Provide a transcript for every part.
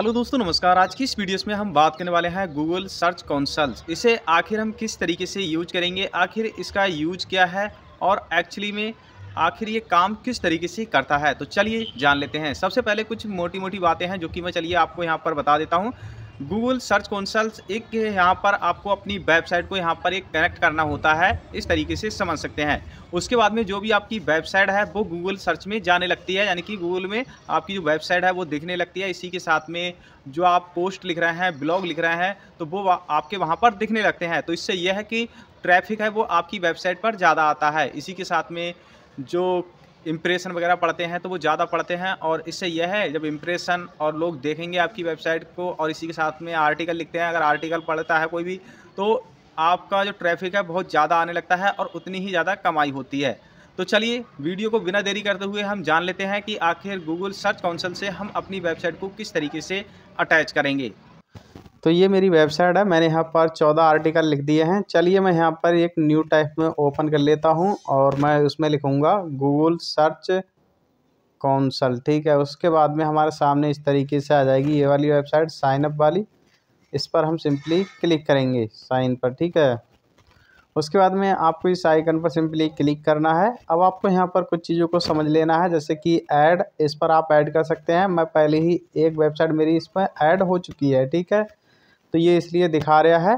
hello दोस्तों नमस्कार आज की इस वीडियोस में हम बात करने वाले हैं गूगल सर्च कॉन्सल्स इसे आखिर हम किस तरीके से यूज करेंगे आखिर इसका यूज क्या है और एक्चुअली में आखिर ये काम किस तरीके से करता है तो चलिए जान लेते हैं सबसे पहले कुछ मोटी मोटी बातें हैं जो कि मैं चलिए आपको यहाँ पर बता देता हूँ गूगल सर्च कौंसल्स एक यहाँ पर आपको अपनी वेबसाइट को यहाँ पर एक कनेक्ट करना होता है इस तरीके से समझ सकते हैं उसके बाद में जो भी आपकी वेबसाइट है वो गूगल सर्च में जाने लगती है यानी कि गूगल में आपकी जो वेबसाइट है वो दिखने लगती है इसी के साथ में जो आप पोस्ट लिख रहे हैं ब्लॉग लिख रहे हैं तो वो आपके वहाँ पर दिखने लगते हैं तो इससे यह है कि ट्रैफिक है वो आपकी वेबसाइट पर ज़्यादा आता है इसी के साथ में जो इम्प्रेशन वगैरह पढ़ते हैं तो वो ज़्यादा पढ़ते हैं और इससे यह है जब इम्प्रेशन और लोग देखेंगे आपकी वेबसाइट को और इसी के साथ में आर्टिकल लिखते हैं अगर आर्टिकल पढ़ता है कोई भी तो आपका जो ट्रैफिक है बहुत ज़्यादा आने लगता है और उतनी ही ज़्यादा कमाई होती है तो चलिए वीडियो को बिना देरी करते हुए हम जान लेते हैं कि आखिर गूगल सर्च काउंसिल से हम अपनी वेबसाइट को किस तरीके से अटैच करेंगे तो ये मेरी वेबसाइट है मैंने यहाँ पर चौदह आर्टिकल लिख दिए हैं चलिए मैं यहाँ पर एक न्यू टाइप में ओपन कर लेता हूँ और मैं उसमें लिखूँगा गूगल सर्च कौंसल ठीक है उसके बाद में हमारे सामने इस तरीके से आ जाएगी ये वाली वेबसाइट साइन अप वाली इस पर हम सिंपली क्लिक करेंगे साइन पर ठीक है उसके बाद में आपको इस आइकन पर सिंपली क्लिक करना है अब आपको यहाँ पर कुछ चीज़ों को समझ लेना है जैसे कि ऐड इस पर आप ऐड कर सकते हैं मैं पहले ही एक वेबसाइट मेरी इस पर ऐड हो चुकी है ठीक है तो ये इसलिए दिखा रहा है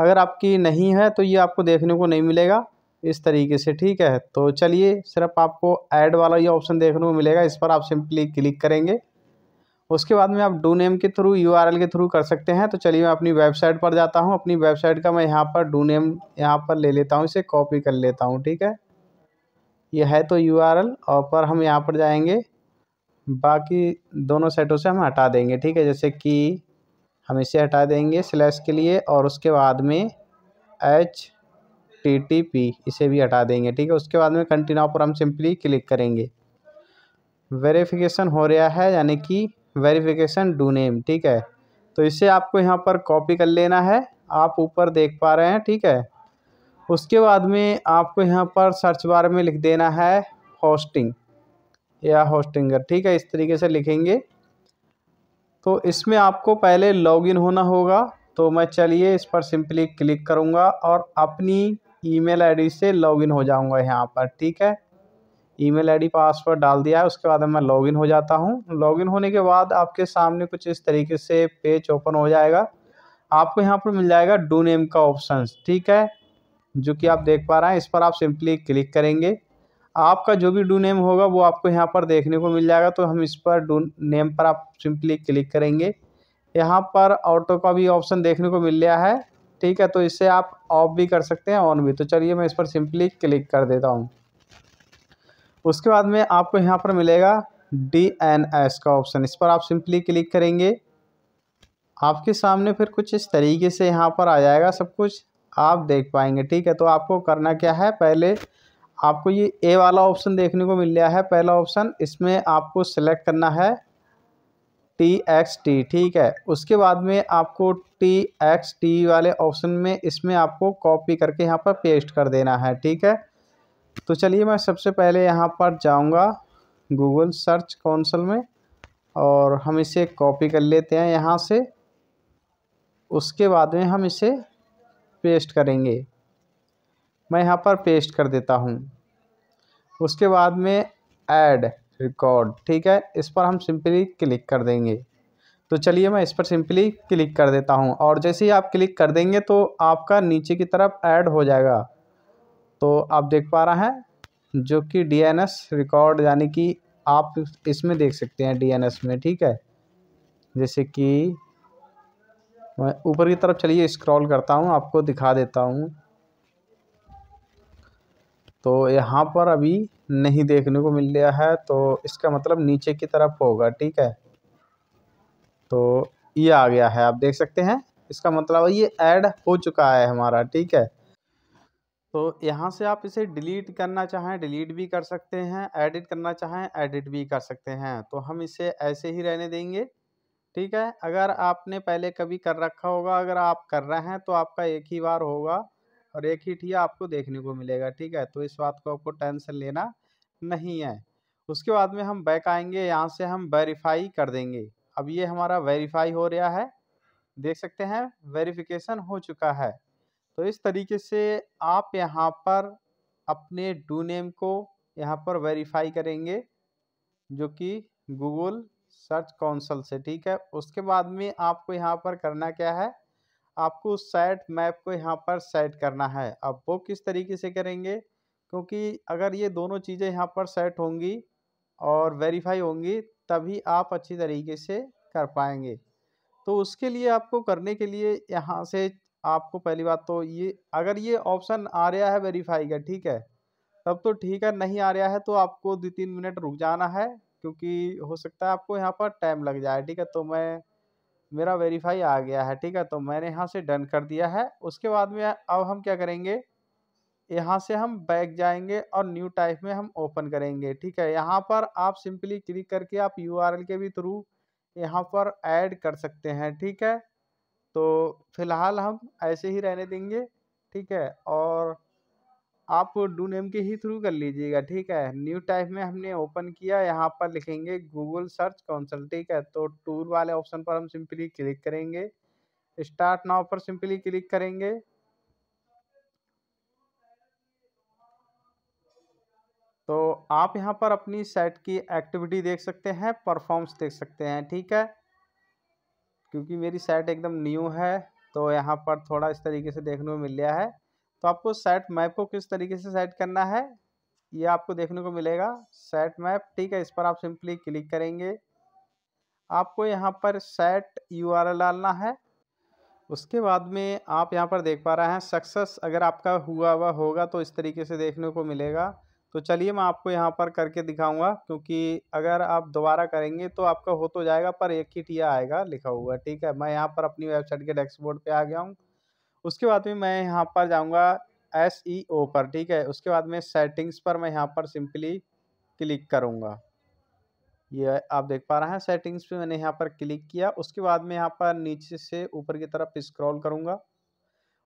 अगर आपकी नहीं है तो ये आपको देखने को नहीं मिलेगा इस तरीके से ठीक है तो चलिए सिर्फ आपको ऐड वाला ये ऑप्शन देखने को मिलेगा इस पर आप सिंपली क्लिक करेंगे उसके बाद में आप डू नेम के थ्रू यू के थ्रू कर सकते हैं तो चलिए मैं अपनी वेबसाइट पर जाता हूँ अपनी वेबसाइट का मैं यहाँ पर डू नेम यहाँ पर ले लेता हूँ इसे कॉपी कर लेता हूँ ठीक है ये है तो यू और पर हम यहाँ पर जाएंगे बाकी दोनों सेटों से हम हटा देंगे ठीक है जैसे कि हम इसे हटा देंगे स्लैश के लिए और उसके बाद में एच टी टी पी इसे भी हटा देंगे ठीक है उसके बाद में कंटिन्यू पर हम सिंपली क्लिक करेंगे वेरिफिकेशन हो रहा है यानी कि वेरिफिकेशन डू नेम ठीक है तो इसे आपको यहाँ पर कॉपी कर लेना है आप ऊपर देख पा रहे हैं ठीक है उसके बाद में आपको यहाँ पर सर्च बार में लिख देना है होस्टिंग या होस्टिंगर ठीक है इस तरीके से लिखेंगे तो इसमें आपको पहले लॉगिन होना होगा तो मैं चलिए इस पर सिंपली क्लिक करूँगा और अपनी ईमेल आईडी से लॉगिन हो जाऊँगा यहाँ पर ठीक है ईमेल आईडी पासवर्ड डाल दिया है उसके बाद मैं लॉगिन हो जाता हूँ लॉगिन होने के बाद आपके सामने कुछ इस तरीके से पेज ओपन हो जाएगा आपको यहाँ पर मिल जाएगा डू नेम का ऑप्शन ठीक है जो कि आप देख पा रहे हैं इस पर आप सिंपली क्लिक करेंगे आपका जो भी डू नेम होगा वो आपको यहाँ पर देखने को मिल जाएगा तो हम इस पर डू नेम पर आप सिंपली क्लिक करेंगे यहाँ पर ऑटो का भी ऑप्शन देखने को मिल गया है ठीक है तो इससे आप ऑफ भी कर सकते हैं ऑन भी तो चलिए मैं इस पर सिंपली क्लिक कर देता हूँ उसके बाद में आपको यहाँ पर मिलेगा डी एन एस का ऑप्शन इस पर आप सिंपली क्लिक करेंगे आपके सामने फिर कुछ इस तरीके से यहाँ पर आ जाएगा सब कुछ आप देख पाएंगे ठीक है तो आपको करना क्या है पहले आपको ये ए वाला ऑप्शन देखने को मिल गया है पहला ऑप्शन इसमें आपको सेलेक्ट करना है टी एक्स टी ठीक है उसके बाद में आपको टी एक्स टी वाले ऑप्शन में इसमें आपको कॉपी करके यहाँ पर पेस्ट कर देना है ठीक है तो चलिए मैं सबसे पहले यहाँ पर जाऊँगा गूगल सर्च कौंसल में और हम इसे कॉपी कर लेते हैं यहाँ से उसके बाद में हम इसे पेस्ट करेंगे मैं यहाँ पर पेस्ट कर देता हूँ उसके बाद में ऐड रिकॉर्ड ठीक है इस पर हम सिंपली क्लिक कर देंगे तो चलिए मैं इस पर सिंपली क्लिक कर देता हूँ और जैसे ही आप क्लिक कर देंगे तो आपका नीचे की तरफ ऐड हो जाएगा तो आप देख पा रहे हैं जो कि डीएनएस रिकॉर्ड यानी कि आप इसमें देख सकते हैं डीएनएस में ठीक है जैसे कि मैं ऊपर की तरफ चलिए स्क्रॉल करता हूँ आपको दिखा देता हूँ तो यहाँ पर अभी नहीं देखने को मिल रहा है तो इसका मतलब नीचे की तरफ होगा ठीक है तो ये आ गया है आप देख सकते हैं इसका मतलब ये ऐड हो चुका है हमारा ठीक है तो यहाँ से आप इसे डिलीट करना चाहें डिलीट भी कर सकते हैं एडिट करना चाहें एडिट भी कर सकते हैं तो हम इसे ऐसे ही रहने देंगे ठीक है अगर आपने पहले कभी कर रखा होगा अगर आप कर रहे हैं तो आपका एक ही बार होगा और एक ही ठिया आपको देखने को मिलेगा ठीक है तो इस बात को आपको टेंशन लेना नहीं है उसके बाद में हम बैक आएंगे यहाँ से हम वेरीफाई कर देंगे अब ये हमारा वेरीफाई हो रहा है देख सकते हैं वेरिफिकेशन हो चुका है तो इस तरीके से आप यहाँ पर अपने डू नेम को यहाँ पर वेरीफाई करेंगे जो कि गूगल सर्च कौंसल से ठीक है उसके बाद में आपको यहाँ पर करना क्या है आपको सेट मैप को यहाँ पर सेट करना है अब वो किस तरीके से करेंगे क्योंकि अगर ये दोनों चीज़ें यहाँ पर सेट होंगी और वेरीफाई होंगी तभी आप अच्छी तरीके से कर पाएंगे तो उसके लिए आपको करने के लिए यहाँ से आपको पहली बात तो ये अगर ये ऑप्शन आ रहा है वेरीफाई का ठीक है तब तो ठीक है नहीं आ रहा है तो आपको दो तीन मिनट रुक जाना है क्योंकि हो सकता है आपको यहाँ पर टाइम लग जाए ठीक है तो मैं मेरा वेरीफाई आ गया है ठीक है तो मैंने यहाँ से डन कर दिया है उसके बाद में अब हम क्या करेंगे यहाँ से हम बैक जाएंगे और न्यू टाइप में हम ओपन करेंगे ठीक है यहाँ पर आप सिंपली क्लिक करके आप यू के भी थ्रू यहाँ पर ऐड कर सकते हैं ठीक है तो फिलहाल हम ऐसे ही रहने देंगे ठीक है और आप डू नेम के ही थ्रू कर लीजिएगा ठीक है न्यू टाइप में हमने ओपन किया यहाँ पर लिखेंगे गूगल सर्च काउंसिल ठीक है तो टूल वाले ऑप्शन पर हम सिंपली क्लिक करेंगे स्टार्ट नाउ पर सिंपली क्लिक करेंगे तो आप यहाँ पर अपनी साइट की एक्टिविटी देख सकते हैं परफॉर्मेंस देख सकते हैं ठीक है क्योंकि मेरी साइट एकदम न्यू है तो यहाँ पर थोड़ा इस तरीके से देखने को मिल गया है तो आपको सेट मैप को किस तरीके से सेट करना है ये आपको देखने को मिलेगा सेट मैप ठीक है इस पर आप सिंपली क्लिक करेंगे आपको यहाँ पर सेट यू डालना है उसके बाद में आप यहाँ पर देख पा रहे हैं सक्सेस अगर आपका हुआ हुआ होगा तो इस तरीके से देखने को मिलेगा तो चलिए मैं आपको यहाँ पर करके दिखाऊंगा क्योंकि अगर आप दोबारा करेंगे तो आपका हो तो जाएगा पर एक ही टिया आएगा लिखा हुआ ठीक है मैं यहाँ पर अपनी वेबसाइट के डैशबोर्ड पे आ गया हूँ उसके बाद में मैं यहाँ पर जाऊँगा एस ई ओ पर ठीक है उसके बाद में सेटिंग्स पर मैं यहाँ पर सिंपली क्लिक करूँगा ये आप देख पा रहे हैं सेटिंग्स पे मैंने यहाँ पर क्लिक किया उसके बाद में यहाँ पर नीचे से ऊपर की तरफ स्क्रॉल करूँगा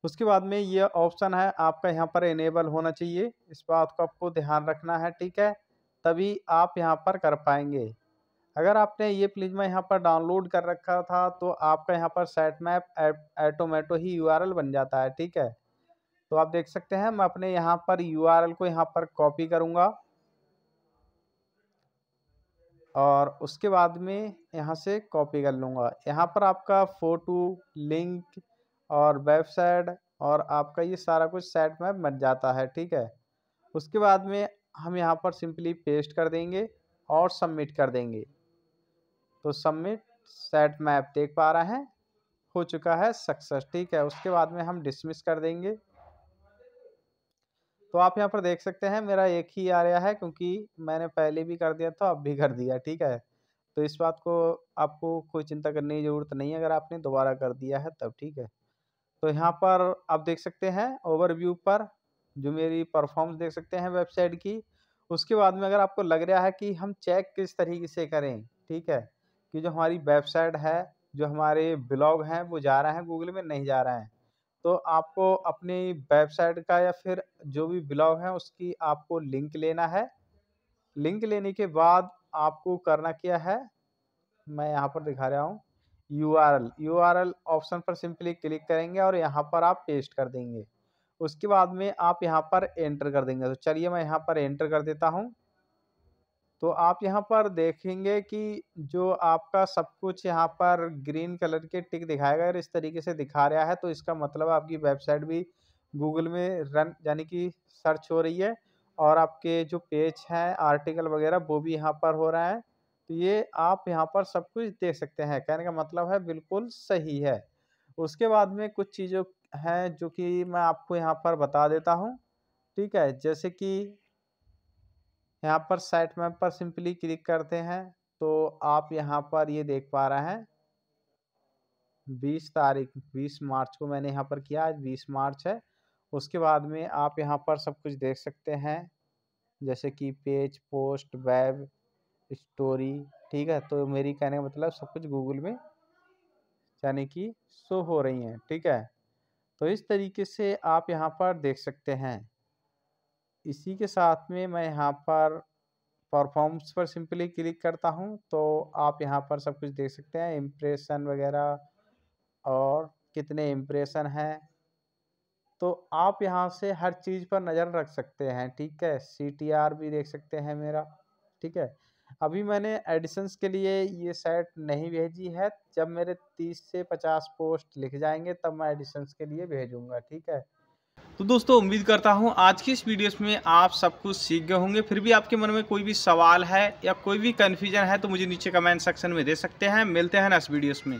उसके बाद में ये ऑप्शन है आपका यहाँ पर इनेबल होना चाहिए इस बात को आपको ध्यान रखना है ठीक है तभी आप यहाँ पर कर पाएंगे अगर आपने ये प्लिजमा यहाँ पर डाउनलोड कर रखा था तो आपका यहाँ पर सेट मैप ऐटोमेटो ही यू बन जाता है ठीक है तो आप देख सकते हैं मैं अपने यहाँ पर यू को यहाँ पर कॉपी करूँगा और उसके बाद में यहाँ से कॉपी कर लूँगा यहाँ पर आपका फ़ोटो लिंक और वेबसाइट और आपका ये सारा कुछ सेट मैप बन जाता है ठीक है उसके बाद में हम यहाँ पर सिंपली पेस्ट कर देंगे और सबमिट कर देंगे तो सबमिट सेट मैप देख पा रहे हैं हो चुका है सक्सेस ठीक है उसके बाद में हम डिसमिस कर देंगे तो आप यहाँ पर देख सकते हैं मेरा एक ही आ रहा है क्योंकि मैंने पहले भी कर दिया था अब भी कर दिया ठीक है तो इस बात को आपको कोई चिंता करने की ज़रूरत नहीं है अगर आपने दोबारा कर दिया है तब ठीक है तो यहाँ पर आप देख सकते हैं ओवरव्यू पर जो मेरी परफॉर्मेंस देख सकते हैं वेबसाइट की उसके बाद में अगर आपको लग रहा है कि हम चेक किस तरीके से करें ठीक है कि जो हमारी वेबसाइट है जो हमारे ब्लॉग हैं वो जा रहे हैं गूगल में नहीं जा रहे हैं तो आपको अपनी वेबसाइट का या फिर जो भी ब्लॉग है उसकी आपको लिंक लेना है लिंक लेने के बाद आपको करना क्या है मैं यहाँ पर दिखा रहा हूँ U R L U R L option पर सिंपली क्लिक करेंगे और यहाँ पर आप पेस्ट कर देंगे उसके बाद में आप यहाँ पर एंटर कर देंगे तो चलिए मैं यहाँ पर एंटर कर देता हूँ तो आप यहाँ पर देखेंगे कि जो आपका सब कुछ यहाँ पर ग्रीन कलर के टिक दिखाएगा और इस तरीके से दिखा रहा है तो इसका मतलब आपकी वेबसाइट भी गूगल में रन यानी कि सर्च हो रही है और आपके जो पेज हैं आर्टिकल वगैरह वो भी यहाँ पर हो रहा है तो ये आप यहाँ पर सब कुछ देख सकते हैं कहने का मतलब है बिल्कुल सही है उसके बाद में कुछ चीज़ों हैं जो कि मैं आपको यहाँ पर बता देता हूँ ठीक है जैसे कि यहाँ पर साइट मैप पर सिंपली क्लिक करते हैं तो आप यहाँ पर ये देख पा रहे हैं बीस तारीख बीस मार्च को मैंने यहाँ पर किया आज बीस मार्च है उसके बाद में आप यहाँ पर सब कुछ देख सकते हैं जैसे कि पेज पोस्ट वेब स्टोरी ठीक है तो मेरी कहने का मतलब सब कुछ गूगल में यानी कि शो हो रही हैं ठीक है तो इस तरीके से आप यहाँ पर देख सकते हैं इसी के साथ में मैं यहाँ पर परफॉर्म्स पर सिंपली क्लिक करता हूँ तो आप यहाँ पर सब कुछ देख सकते हैं इम्प्रेशन वगैरह और कितने इम्प्रेशन हैं तो आप यहाँ से हर चीज़ पर नज़र रख सकते हैं ठीक है सी टी आर भी देख सकते हैं मेरा ठीक है अभी मैंने एडिशंस के लिए ये सेट नहीं भेजी है जब मेरे तीस से पचास पोस्ट लिख जाएंगे तब मैं एडिशंस के लिए भेजूँगा ठीक है तो दोस्तों उम्मीद करता हूँ आज की इस वीडियोस में आप सब कुछ सीख गए होंगे फिर भी आपके मन में कोई भी सवाल है या कोई भी कन्फ्यूजन है तो मुझे नीचे कमेंट सेक्शन में दे सकते हैं मिलते हैं इस वीडियोस में